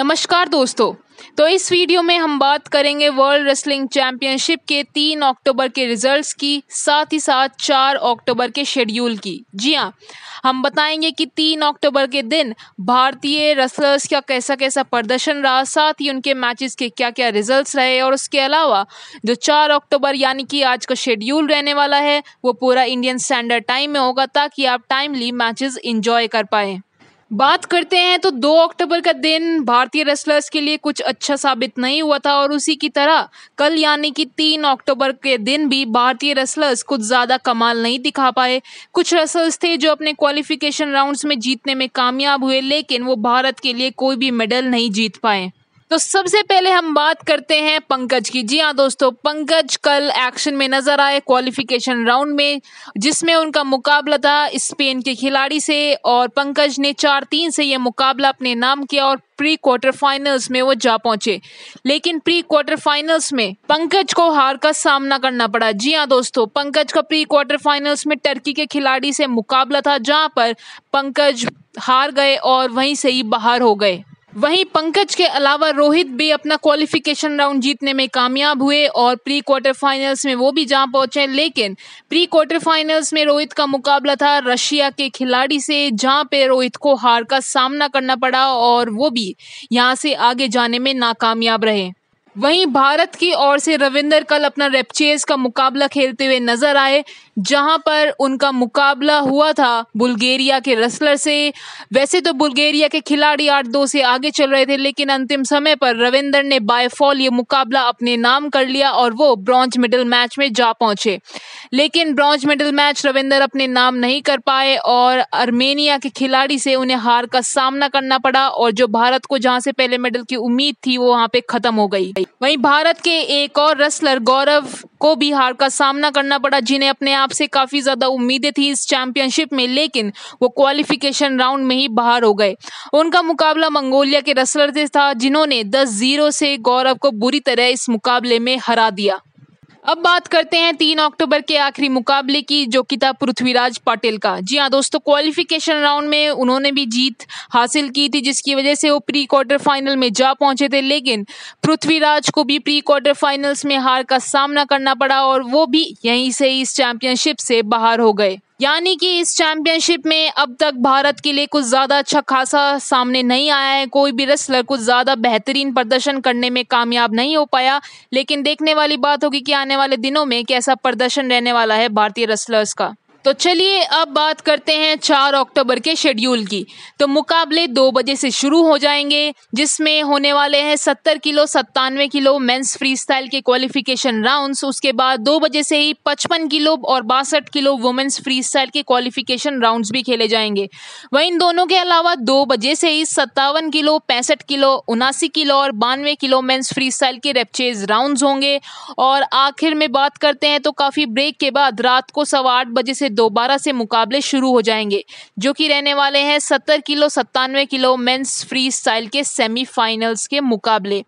नमस्कार दोस्तों तो इस वीडियो में हम बात करेंगे वर्ल्ड रेसलिंग चैंपियनशिप के तीन अक्टूबर के रिजल्ट्स की साथ ही साथ चार अक्टूबर के शेड्यूल की जी हाँ हम बताएंगे कि तीन अक्टूबर के दिन भारतीय रेसलर्स का कैसा कैसा प्रदर्शन रहा साथ ही उनके मैचेस के क्या क्या रिजल्ट्स रहे और उसके अलावा जो चार अक्टूबर यानी कि आज का शेड्यूल रहने वाला है वो पूरा इंडियन स्टैंडर्ड टाइम में होगा ताकि आप टाइमली मैचेस इंजॉय कर पाएँ बात करते हैं तो 2 अक्टूबर का दिन भारतीय रेसलर्स के लिए कुछ अच्छा साबित नहीं हुआ था और उसी की तरह कल यानी कि 3 अक्टूबर के दिन भी भारतीय रेसलर्स कुछ ज़्यादा कमाल नहीं दिखा पाए कुछ रेसलर्स थे जो अपने क्वालिफिकेशन राउंड्स में जीतने में कामयाब हुए लेकिन वो भारत के लिए कोई भी मेडल नहीं जीत पाए तो सबसे पहले हम बात करते हैं पंकज की जी हाँ दोस्तों पंकज कल एक्शन में नजर आए क्वालिफिकेशन राउंड में जिसमें उनका मुकाबला था स्पेन के खिलाड़ी से और पंकज ने चार तीन से यह मुकाबला अपने नाम किया और प्री क्वार्टर फाइनल्स में वो जा पहुंचे लेकिन प्री क्वार्टर फाइनल्स में पंकज को हार का सामना करना पड़ा जी हाँ दोस्तों पंकज का प्री क्वार्टर फाइनल्स में टर्की के खिलाड़ी से मुकाबला था जहां पर पंकज हार गए और वहीं से ही बाहर हो गए वहीं पंकज के अलावा रोहित भी अपना क्वालिफिकेशन राउंड जीतने में कामयाब हुए और प्री क्वार्टर फाइनल्स में वो भी जा पहुंचे लेकिन प्री क्वार्टर फाइनल्स में रोहित का मुकाबला था रशिया के खिलाड़ी से जहां पे रोहित को हार का सामना करना पड़ा और वो भी यहां से आगे जाने में नाकामयाब रहे वहीं भारत की ओर से रविंदर कल अपना रेपचेज का मुकाबला खेलते हुए नजर आए जहां पर उनका मुकाबला हुआ था बुल्गेरिया के रसलर से वैसे तो बुल्गेरिया के खिलाड़ी आठ दो से आगे चल रहे थे लेकिन अंतिम समय पर रविंदर ने बायफॉल ये मुकाबला अपने नाम कर लिया और वो ब्रॉन्ज मेडल मैच में जा पहुंचे लेकिन ब्रॉन्ज मेडल मैच रविंदर अपने नाम नहीं कर पाए और अर्मेनिया के खिलाड़ी से उन्हें हार का सामना करना पड़ा और जो भारत को जहाँ से पहले मेडल की उम्मीद थी वो वहां पे खत्म हो गई वहीं भारत के एक और रेसलर गौरव को भी हार का सामना करना पड़ा जिन्हें अपने आप से काफ़ी ज़्यादा उम्मीदें थी इस चैंपियनशिप में लेकिन वो क्वालिफिकेशन राउंड में ही बाहर हो गए उनका मुकाबला मंगोलिया के रेसलर से था जिन्होंने दस जीरो से गौरव को बुरी तरह इस मुकाबले में हरा दिया अब बात करते हैं तीन अक्टूबर के आखिरी मुकाबले की जो कि था पृथ्वीराज पाटिल का जी हाँ दोस्तों क्वालिफिकेशन राउंड में उन्होंने भी जीत हासिल की थी जिसकी वजह से वो प्री क्वार्टर फाइनल में जा पहुंचे थे लेकिन पृथ्वीराज को भी प्री क्वार्टर फाइनल्स में हार का सामना करना पड़ा और वो भी यहीं से इस चैंपियनशिप से बाहर हो गए यानी कि इस चैंपियनशिप में अब तक भारत के लिए कुछ ज़्यादा अच्छा खासा सामने नहीं आया है कोई भी रेसलर कुछ ज़्यादा बेहतरीन प्रदर्शन करने में कामयाब नहीं हो पाया लेकिन देखने वाली बात होगी कि आने वाले दिनों में कैसा प्रदर्शन रहने वाला है भारतीय रेसलर्स का तो चलिए अब बात करते हैं चार अक्टूबर के शेड्यूल की तो मुकाबले दो बजे से शुरू हो जाएंगे जिसमें होने वाले हैं सत्तर किलो सत्तानवे किलो मेंस फ्री स्टाइल के क्वालिफिकेशन राउंड्स उसके बाद दो बजे से ही पचपन किलो और बासठ किलो वुमेन्स फ्री स्टाइल के क्वालिफिकेशन राउंड्स भी खेले जाएंगे वहीं इन दोनों के अलावा दो बजे से ही सत्तावन किलो पैंसठ किलो उनासी किलो और बानवे किलो मेन्स फ्री स्टाइल के रेपचेज राउंड होंगे और आखिर में बात करते हैं तो काफ़ी ब्रेक के बाद रात को सवा आठ बजे से दोबारा से मुकाबले शुरू हो जाएंगे जो कि रहने वाले हैं सत्तर किलो सत्तानवे किलो मेंस फ्री स्टाइल के सेमीफाइनल्स के मुकाबले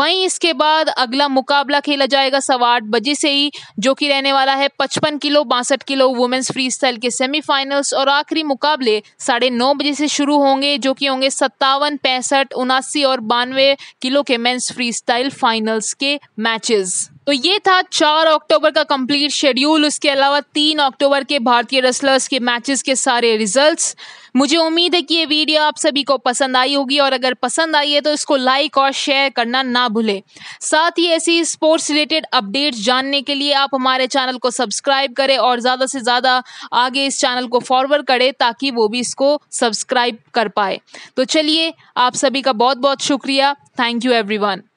वहीं इसके बाद अगला मुकाबला खेला जाएगा सवा आठ बजे से ही जो कि रहने वाला है पचपन किलो बासठ किलो वुमेंस फ्री स्टाइल के सेमीफाइनल्स और आखिरी मुकाबले साढ़े नौ बजे से शुरू होंगे जो कि होंगे सत्तावन पैंसठ उनासी और बानवे किलो के मेंस फ्री स्टाइल फाइनल्स के मैचेस तो ये था चार अक्टूबर का कंप्लीट शेड्यूल उसके अलावा तीन अक्टूबर के भारतीय रेसलर्स के मैचेस के सारे रिजल्ट्स मुझे उम्मीद है कि ये वीडियो आप सभी को पसंद आई होगी और अगर पसंद आई है तो इसको लाइक और शेयर करना ना भूलें साथ ही ऐसी स्पोर्ट्स रिलेटेड अपडेट्स जानने के लिए आप हमारे चैनल को सब्सक्राइब करें और ज़्यादा से ज़्यादा आगे इस चैनल को फॉरवर्ड करें ताकि वो भी इसको सब्सक्राइब कर पाए तो चलिए आप सभी का बहुत बहुत शुक्रिया थैंक यू एवरी